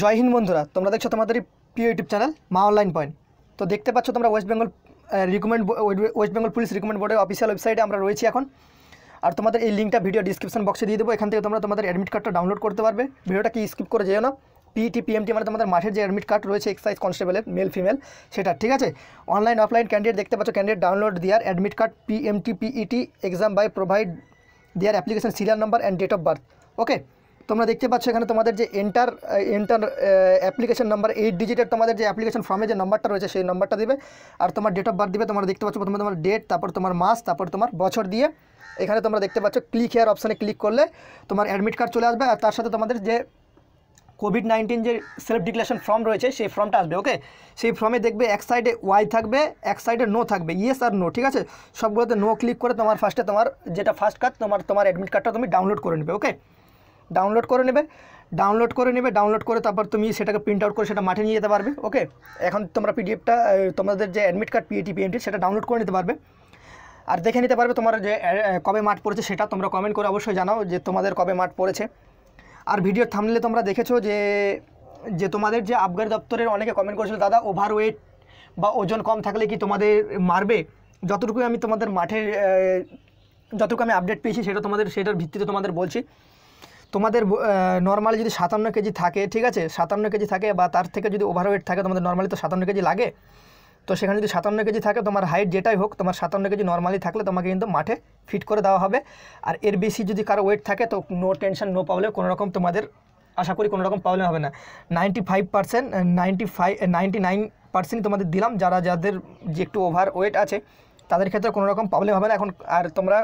জয় হিন্দ বন্ধুরা তোমরা দেখছো তোমাদের প্রিয় YouTube channel Maa online point তো দেখতে পাচ্ছ তোমরা west Bengal recommend west Bengal police recommend বোর্ডের অফিসিয়াল ওয়েবসাইটে আমরা রয়েছি এখন আর তোমাদের এই লিঙ্কটা ভিডিও ডিসক্রিপশন বক্সে দিয়ে দেবো এখান থেকে তোমরা তোমাদের অ্যাডমিট কার্ডটা ডাউনলোড করতে পারবে ভিডিওটা কি স্কিপ করে যেও না পিটি পিএমটি e মানে তোমাদের মাঠের যে অ্যাডমিট কার্ড রয়েছে এক্সাইজ কনস্টেবলের মেল ফিমেল সেটা ঠিক আছে অনলাইন অফলাইন ক্যান্ডিডেট দেখতে পাচ্ছ ক্যান্ডিডেট ডাউনলোড দেওয়ার admit card PMT PET exam by provide their application serial number and date of birth okay তোমরা দেখতে পাচ্ছ এখানে তোমাদের যে enter enter application number eight ডিজিটের তোমাদের যে অ্যাপ্লিকেশন ফর্মে যে নাম্বারটা রয়েছে সেই নাম্বারটা দিবে আর তোমার ডেট অফ বার্থ দিবে তোমরা দেখতে পাচ্ছ প্রথমে তোমার ডেট তারপর তোমার মাস তারপর তোমার বছর দিয়ে এখানে তোমরা দেখতে পাচ্ছ ক্লিক হেয়ার অপশানে ক্লিক করলে তোমার অ্যাডমিট কার্ড চলে আসবে আর তার সাথে তোমাদের যে কোভিড নাইন্টিন যে সেলফ ডিক্লারেশন ফর্ম রয়েছে সেই ফর্মটা আসবে ওকে সেই ফর্মে দেখবে এক সাইডে ওয়াই থাকবে এক সাইডে নো থাকবে ইয়েস আর নো ঠিক আছে সবগুলোতে নো ক্লিক করে তোমার ফার্স্টে তোমার যেটা ফার্স্ট কাজ তোমার তোমার অ্যাডমিট কার্ডটা তুমি ডাউনলোড করে নেবে ওকে ডাউনলোড করে নেবে ডাউনলোড করে নেবে ডাউনলোড করে তারপর তুমি সেটাকে প্রিন্ট আউট করে সেটা মাঠে নিয়ে যেতে পারবে ওকে এখন তোমরা পিডিএফটা তোমাদের যে অ্যাডমিট কার্ড পিএটি পিএমটি সেটা ডাউনলোড করে নিতে পারবে আর দেখে নিতে পারবে তোমার যে কবে মাঠ পড়েছে সেটা তোমরা কমেন্ট করে অবশ্যই জানাও যে তোমাদের কবে মাঠ পড়েছে আর ভিডিও থামলে তোমরা দেখেছো যে যে তোমাদের যে আবগারি দপ্তরের অনেকে কমেন্ট করেছিল দাদা ওভার ওয়েট বা ওজন কম থাকলে কি তোমাদের মারবে যতটুকু আমি তোমাদের মাঠের যতটুকু আমি আপডেট পেয়েছি সেটা তোমাদের সেটার ভিত্তিতে তোমাদের বলছি তোমাদের নর্মালি যদি সাতান্ন কেজি থাকে ঠিক আছে সাতান্ন কেজি থাকে বা তার থেকে যদি ওভারওয়েট থাকে তোমাদের নর্মালি তো সাতান্ন কেজি লাগে তো সেখানে যদি সাতান্ন কেজি থাকে তোমার হাইট যেটাই হোক তোমার সাতান্ন কেজি নর্মালি থাকলে তোমাকে কিন্তু মাঠে ফিট করে দেওয়া হবে আর এর বেশি যদি কারো ওয়েট থাকে তো নো টেনশন নো প্রবলেম কোনো রকম তোমাদের আশা করি কোনো রকম প্রবলেম হবে না ninety five percent ninety five ninety nine percent তোমাদের দিলাম যারা যাদের যে একটু ওভার ওয়েট আছে তাদের ক্ষেত্রে কোনো রকম প্রবলেম হবে না এখন আর তোমরা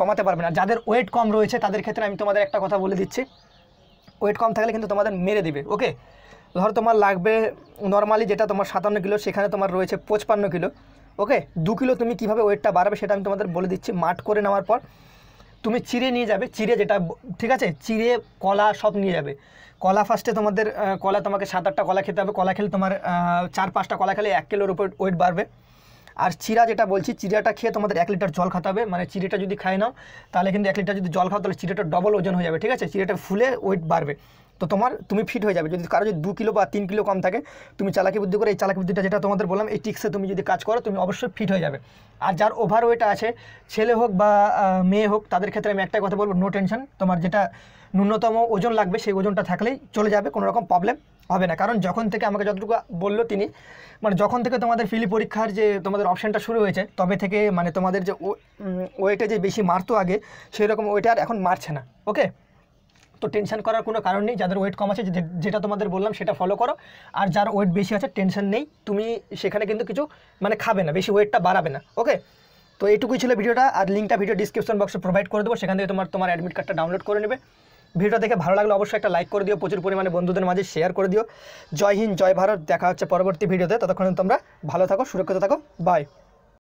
কমাতে পারবে না যাদের ওয়েট কম রয়েছে তাদের ক্ষেত্রে আমি তোমাদের একটা কথা বলে দিচ্ছি ওয়েট কম থাকলে কিন্তু তোমাদের মেরে দেবে ওকে ধরো তোমার লাগবে নর্মালি যেটা তোমার সাতান্ন কিলো সেখানে তোমার রয়েছে পঁচপান্ন কিলো ওকে দু কিলো তুমি কিভাবে ওয়েটটা বাড়াবে সেটা আমি তোমাদের বলে দিচ্ছি মাঠ করে নেওয়ার পর তুমি চিড়ে নিয়ে যাবে চিড়ে যেটা ঠিক আছে চিড়ে কলা সব নিয়ে যাবে কলা ফার্স্টে তোমাদের কলা তোমাকে সাত আটটা কলা খেতে হবে কলা খেলে তোমার চার পাঁচটা কলা খেলে এক কিলোর উপর ওয়েট বাড়বে আর চিরা যেটা বলছি চিরাটা খেয়ে তোমাদের এক লিটার জল খাতে হবে মানে চিরেটা যদি খায় নাও তাহলে কিন্তু এক লিটার যদি জল খাও তাহলে চিরেটা ডবল ওজন হয়ে যাবে ঠিক আছে চিরেটা ফুলে ওয়েট বাড়বে তো তোমার তুমি ফিট হয়ে যাবে যদি কারো যদি দু কিলো বা তিন কিলো কম থাকে তুমি চালাকি বুদ্ধি করে এই চালাকি বুদ্ধিটা যেটা তোমাদের বললাম এই টিক্সে তুমি যদি কাজ করো তুমি অবশ্যই ফিট হয়ে যাবে আর যার ওভার ওয়েট আছে ছেলে হোক বা মেয়ে হোক তাদের ক্ষেত্রে আমি একটা কথা বলবো নো টেনশন তোমার যেটা ন্যূনতম ওজন লাগবে সেই ওজনটা থাকলেই চলে যাবে কোনো রকম প্রবলেম হবে না কারণ যখন থেকে আমাকে যতটুকু বললো তিনি মানে যখন থেকে তোমাদের ফিলি পরীক্ষার যে তোমাদের অপশানটা শুরু হয়েছে তবে থেকে মানে তোমাদের যে ওয়েটে যে বেশি মারতো আগে সেই রকম ওয়েটে আর এখন মারছে না ওকে তো টেনশন করার কোনো কারণ নেই যাদের ওয়েট কম আছে যেটা তোমাদের বললাম সেটা ফলো করো আর যার ওয়েট বেশি আছে টেনশন নেই তুমি সেখানে কিন্তু কিছু মানে খাবে না বেশি ওয়েটটা বাড়াবে না ওকে তো এইটুকুই ছিল ভিডিওটা আর লিঙ্কটা ভিডিও ডিসক্রিপশন বক্সে প্রোভাইড করে দেবো সেখান থেকে তোমার তোমার অ্যাডমিট কার্ডটা ডাউনলোড করে নেবে ভিডিওটা দেখে ভালো লাগলে অবশ্যই একটা লাইক করে দিও প্রচুর পরিমাণে বন্ধুদের মাঝে শেয়ার করে দিও জয় হিন্দ জয় ভারত দেখা হচ্ছে পরবর্তী ভিডিওতে ততক্ষণ তোমরা ভালো থাকো সুরক্ষিত থাকো বাই